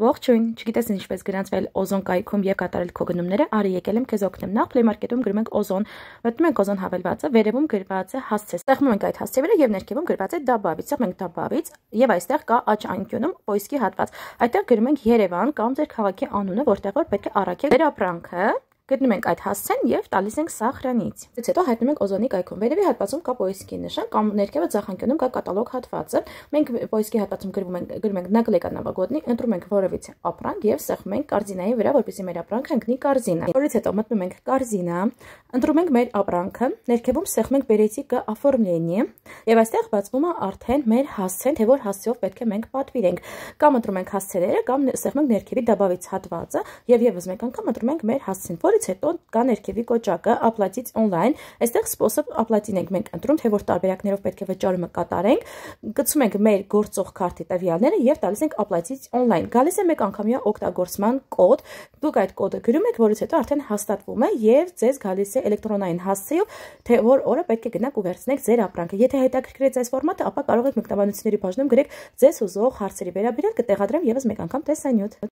Ողջույն, չգիտես ինչպես գրանցվել Օզոն կայքում եւ կատարել քո գնումները, արի եկել եմ քեզ օգնեմ։ Նախ Play Market-ում գրում ենք Օզոն, մտնում ենք Օզոն հավելվածը, վերևում գրված է հասցե։ Ստեղում ենք այդ հասցե վրա եւ ներքևում գրված է դաբավից, ստեղ մենք դաբավից եւ այստեղ կա աճ անկյունում պոյսկի հատված։ Այդտեղ գրում ենք Երևան կամ ձեր քաղաքի անունը, որտեղ որ պետք է առաքեք ձեր ապրանքը Գտնում ենք այդ հասցեն եւ տալիս ենք սա խրանից։ Դից հետո հայտնում ենք օզոնի կայքում։ Վերևի հատվածում կա պոիսկի նշան կամ ներքևը ցախանկյունում կա կատալոգ հատվածը։ Մենք պոիսկի հատվածում գրում ենք գրում ենք նկլեկա նավագոտնի, ընտրում ենք որևիցե ապրանք եւ սեղմում ենք կարզինայի վրա, որպեսզի մեր ապրանքը ընկնի կարզինա։ Որից հետո մտնում ենք կարզինա, ընտրում ենք մեր ապրանքը, ներքևում սեղմում ենք բերեցի կը оформление եւ այստեղ բացվում է արդեն մեր հասցեն, թե որ հասցեով պետք է մենք պատվիրենք։ Կամ ընտրում ենք հասցեները կամ սեղմում ենք ներքևի դաբավից հատվածը եւ եւս մեկ անգամ ընտրում ենք մեր հասցեն, որ Որից հետո կա ներքևի կոճակը Applatics online, այստեղ սպոսով Applatics-ն ենք մենք ընտրում, թե որ տարբերակներով պետք է վճարումը կատարենք, գցում ենք մեր գործող քարտի տվյալները եւ տալիս ենք Applatics online։ Գալիս է մեկ անգամյա օգտագործման կոդ, դուք այդ կոդը գրում եք, որից հետո արդեն հաստատվում է եւ ձեզ գալիս է էլեկտրոնային հասցեով, թե որ օրը պետք է գնաք ու վերցնեք ձեր ապրանքը։ Եթե հետաքրքրեց այս ֆորմատը, ապա կարող եք մեկնաբանությունների բաժնում գրեք ձեզ ուզող հարցերի վերաբերյալ կտեղադրեմ եւս մեկ անգամ տեսանյութ։